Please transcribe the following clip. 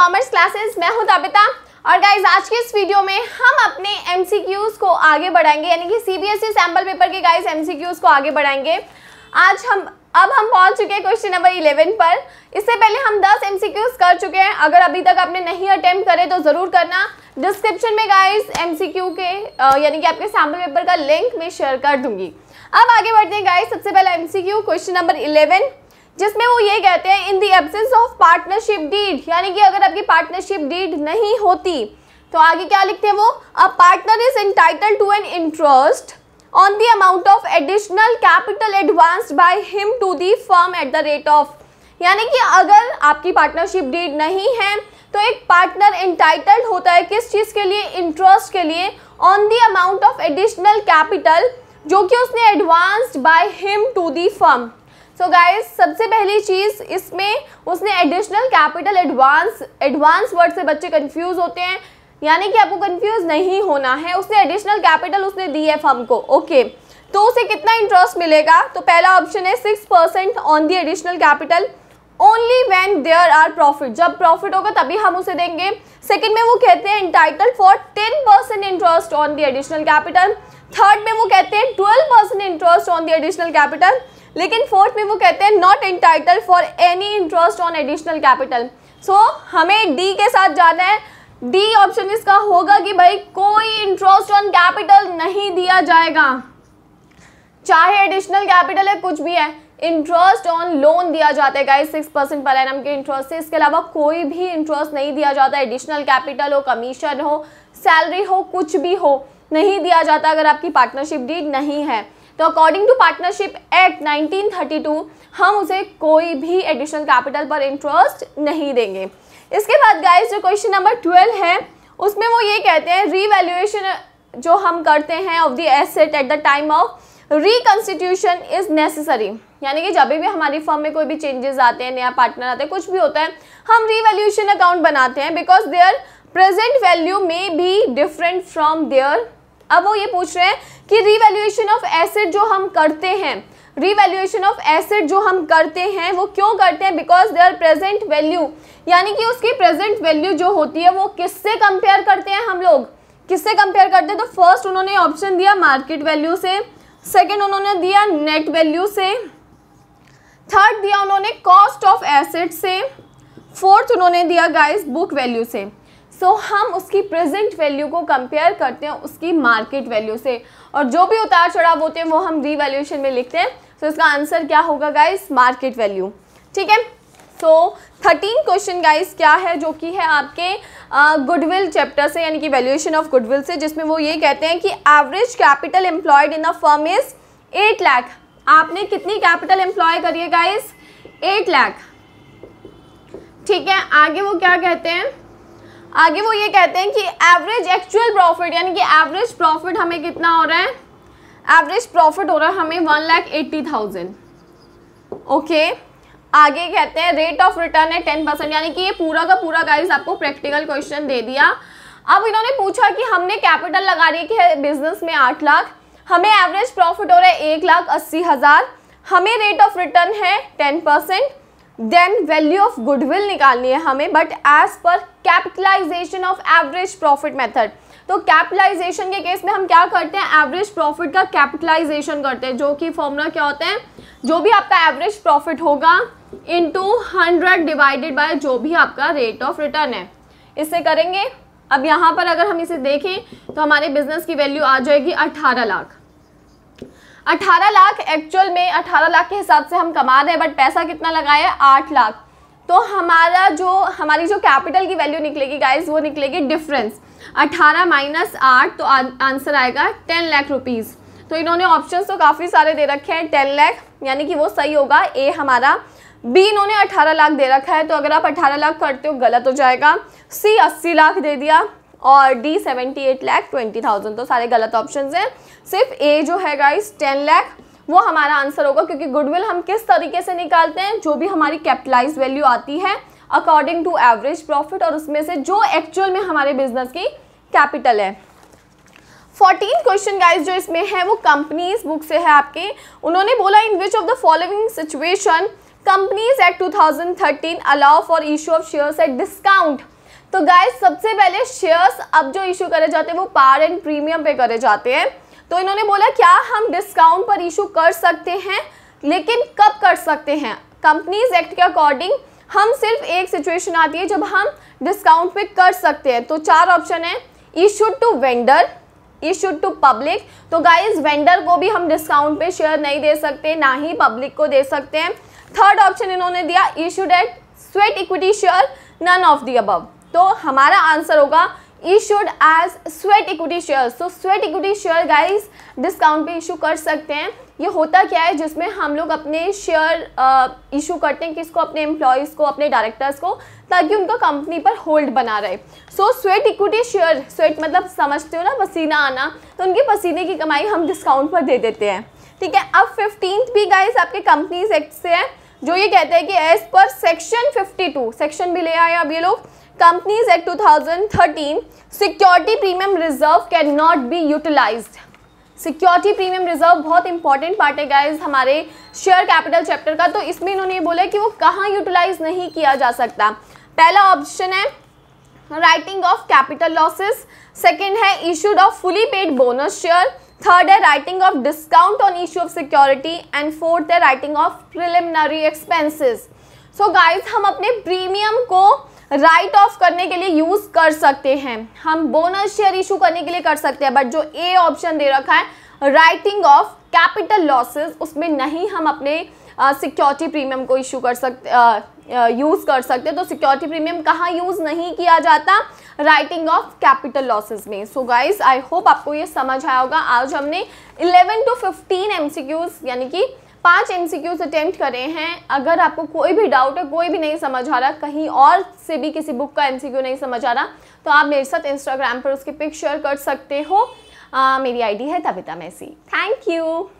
Commerce classes मैं हूं तबिता और गाइज आज के इस वीडियो में हम अपने एम को आगे बढ़ाएंगे यानी कि सी बी सैम्पल पेपर के गाइज एम को आगे बढ़ाएंगे आज हम अब हम पहुंच चुके हैं क्वेश्चन नंबर 11 पर इससे पहले हम 10 एम कर चुके हैं अगर अभी तक आपने नहीं अटेम्प्ट करे तो ज़रूर करना डिस्क्रिप्शन में गाइज एम के यानी कि आपके सैम्पल पेपर का लिंक मैं शेयर कर दूंगी अब आगे बढ़ते हैं गाइज सबसे पहला एम क्वेश्चन नंबर इलेवन जिसमें वो ये कहते हैं in the absence of partnership deed यानी कि अगर आपकी पार्टनरशिप डीड नहीं होती तो आगे क्या लिखते हैं वो a partner is entitled to an interest on the amount of additional capital advanced by him to the firm at the rate of यानी कि अगर आपकी पार्टनरशिप डीड नहीं है तो एक पार्टनर इंटाइटल्ड होता है किस चीज़ के लिए इंटरेस्ट के लिए on the amount of additional capital जो कि उसने advanced by him to the firm so so guys सबसे पहली चीज़ इसमें उसने additional capital advance advance word से बच्चे कंफ्यूज होते हैं यानी कि आपको कंफ्यूज नहीं होना है उसने एडिशनल कैपिटल उसने दी है फर्म को ओके okay. तो उसे कितना इंटरेस्ट मिलेगा तो पहला ऑप्शन है six percent on the additional capital only when there are profit जब प्रॉफिट होगा तभी हम उसे देंगे सेकेंड में वो कहते हैं entitled for ten percent interest on the additional capital third में वो कहते हैं twelve percent interest on the additional capital लेकिन फोर्थ में वो कहते हैं not entitled for any interest on additional capital so हमें डी के साथ जाना है डी ऑप्शन इसका होगा कि भाई कोई इंटरेस्ट ऑन कैपिटल नहीं दिया जाएगा चाहे एडिशनल कैपिटल है कुछ भी है इंटरेस्ट ऑन लोन दिया जाता है गाइस सिक्स परसेंट पर एन के इंटरेस्ट से इसके अलावा कोई भी इंटरेस्ट नहीं दिया जाता एडिशनल कैपिटल हो कमीशन हो सैलरी हो कुछ भी हो नहीं दिया जाता अगर आपकी पार्टनरशिप डीड नहीं है तो अकॉर्डिंग टू पार्टनरशिप एक्ट 1932 हम उसे कोई भी एडिशनल कैपिटल पर इंटरेस्ट नहीं देंगे इसके बाद गाइस जो क्वेश्चन नंबर ट्वेल्व है उसमें वो ये कहते हैं रीवैल्यूएशन जो हम करते हैं of the asset at the time of reconstitution is necessary यानी कि जब भी हमारी फर्म में कोई भी चेंजेस आते हैं नया पार्टनर आता है कुछ भी होता है हम रीवैल्यूएशन अकाउंट बनाते हैं because their present value may be different from their अब वो ये पूछ रहे हैं कि रीवैल्यूएशन ऑफ एसेट जो हम करते हैं रीवैल्यूएशन ऑफ एसेट जो हम करते हैं वो क्यों करते हैं because they are present value यानी कि उसकी प्रेजेंट वैल्यू जो होती है वो किससे कंपेयर करते हैं हम लोग किससे कंपेयर करते हैं तो फर्स्ट उन्होंने ऑप्शन दिया मार्केट वैल्यू से सेकेंड उन्होंने दिया नेट वैल्यू से थर्ड दिया उन्होंने कॉस्ट ऑफ एसेट से फोर्थ उन्होंने दिया गाइस बुक वैल्यू से सो so, हम उसकी प्रेजेंट वैल्यू को कंपेयर करते हैं उसकी मार्केट वैल्यू से और जो भी उतार चढ़ाव होते हैं वो हम रीवैल्यूएशन में लिखते हैं सो so, इसका आंसर क्या होगा गाइस मार्केट वैल्यू ठीक है सो थर्टीन क्वेश्चन गाइस क्या है जो कि है आपके गुडविल uh, चैप्टर से यानी कि वैल्यूएशन ऑफ गुडविल से जिसमें वो ये कहते हैं कि average capital employed in a firm is eight lakh आपने कितनी कैपिटल एम्प्लॉय करी है गाइस एट लाख ठीक है आगे वो क्या कहते हैं आगे वो ये कहते हैं कि एवरेज एक्चुअल प्रॉफिट यानी कि एवरेज प्रॉफिट हमें कितना हो रहा है एवरेज प्रॉफिट हो रहा है हमें one lakh eighty thousand okay आगे कहते हैं रेट ऑफ रिटर्न है टेन परसेंट यानी कि ये पूरा का पूरा गाइस आपको प्रैक्टिकल क्वेश्चन दे दिया अब इन्होंने पूछा कि हमने कैपिटल लगा रही है बिजनेस में आठ लाख हमें एवरेज प्रॉफिट हो रहा है एक लाख अस्सी हज़ार हमें रेट ऑफ रिटर्न है ten percent then value of goodwill निकालनी है हमें but as per capitalization of average profit method तो कैपिटलाइजेशन के केस में हम क्या करते हैं एवरेज प्रॉफिट का कैपिटलाइजेशन करते हैं जो कि फॉर्मूला क्या होता है जो भी आपका एवरेज प्रॉफिट होगा टू हंड्रेड डिवाइडेड बाय जो भी आपका रेट ऑफ रिटर्न है इससे करेंगे अब यहाँ पर अगर हम इसे देखें तो हमारे बिजनेस की वैल्यू आ जाएगी अट्ठारह लाख 18 लाख एक्चुअल में 18 लाख के हिसाब से हम कमा रहे हैं बट पैसा कितना लगाया है आठ लाख तो हमारा जो हमारी जो कैपिटल की वैल्यू निकलेगी गाइज वो निकलेगी डिफरेंस 18 माइनस आठ तो आ, आंसर आएगा 10 लाख रुपीज़ तो इन्होंने ऑप्शन तो काफ़ी सारे दे रखे हैं टेन लाख यानी कि वो सही होगा ए हमारा बी इन्होंने अठारह लाख दे रखा है तो अगर आप अठारह लाख करते हो गलत हो जाएगा सी अस्सी लाख दे दिया और D seventy eight lakh twenty thousand तो सारे गलत ऑप्शन हैं सिर्फ ए जो है गाइस टेन लैख वो हमारा आंसर होगा क्योंकि गुडविल हम किस तरीके से निकालते हैं जो भी हमारी कैपिटलाइज वैल्यू आती है अकॉर्डिंग टू एवरेज प्रॉफिट और उसमें से जो एक्चुअल में हमारे बिजनेस की कैपिटल है फोर्टीन क्वेश्चन गाइज जो इसमें है वो कंपनीज बुक से है आपके उन्होंने बोला in which of the following situation companies act 2013 allow for issue of shares at discount तो गाइज सबसे पहले शेयर्स अब जो इशू करे जाते हैं वो पार एंड प्रीमियम पे करे जाते हैं तो इन्होंने बोला क्या हम डिस्काउंट पर इशू कर सकते हैं लेकिन कब कर सकते हैं कंपनीज एक्ट के अकॉर्डिंग हम सिर्फ एक सिचुएशन आती है जब हम डिस्काउंट पे कर सकते हैं तो चार ऑप्शन है issue to vendor issue to public तो गाइज वेंडर को भी हम डिस्काउंट पे शेयर नहीं दे सकते ना ही पब्लिक को दे सकते हैं थर्ड ऑप्शन इन्होंने दिया issue at sweat equity share none of the above तो हमारा आंसर होगा issued as sweat equity share so sweat equity share guys discount पे इशू कर सकते हैं ये होता क्या है जिसमें हम लोग अपने शेयर इशू करते हैं किसको अपने एम्प्लॉयज़ को अपने डायरेक्टर्स को ताकि उनका कंपनी पर होल्ड बना रहे so sweat equity share sweat मतलब समझते हो ना पसीना आना तो उनके पसीने की कमाई हम डिस्काउंट पर दे देते हैं ठीक है अब फिफ्टीन भी गाइज आपके कंपनीज एक्ट से है जो ये कहते हैं कि as per section two section भी ले आए अब ये लोग companies act 2013, premium reserve can not be utilized security premium reserve बहुत इंपॉर्टेंट पार्ट है गाइज हमारे शेयर कैपिटल चैप्टर का तो इसमें इन्होंने बोला कि वो कहाँ यूटिलाइज नहीं किया जा सकता पहला ऑप्शन है writing off capital losses second है issued of fully paid bonus share third है writing off discount on issue of security and fourth है writing off preliminary expenses so guys हम अपने प्रीमियम को राइट ऑफ करने के लिए यूज कर सकते हैं हम बोनस शेयर इशू करने के लिए कर सकते हैं बट जो ए ऑप्शन दे रखा है राइटिंग ऑफ कैपिटल लॉसेस उसमें नहीं हम अपने सिक्योरिटी प्रीमियम को इशू कर सकते यूज़ कर सकते तो सिक्योरिटी प्रीमियम कहाँ यूज़ नहीं किया जाता राइटिंग ऑफ कैपिटल लॉसेज में सो गाइज आई होप आपको ये समझ आया होगा आज हमने 11 टू 15 एमसीक्यूज यानी कि पांच एमसीक्यूज अटेम्प्ट करे हैं अगर आपको कोई भी डाउट है कोई भी नहीं समझ आ रहा कहीं और से भी किसी बुक का एमसीक्यू नहीं समझ आ रहा तो आप मेरे साथ इंस्टाग्राम पर उसकी पिक शेयर कर सकते हो आ, मेरी आईडी है तबिता मैसी थैंक यू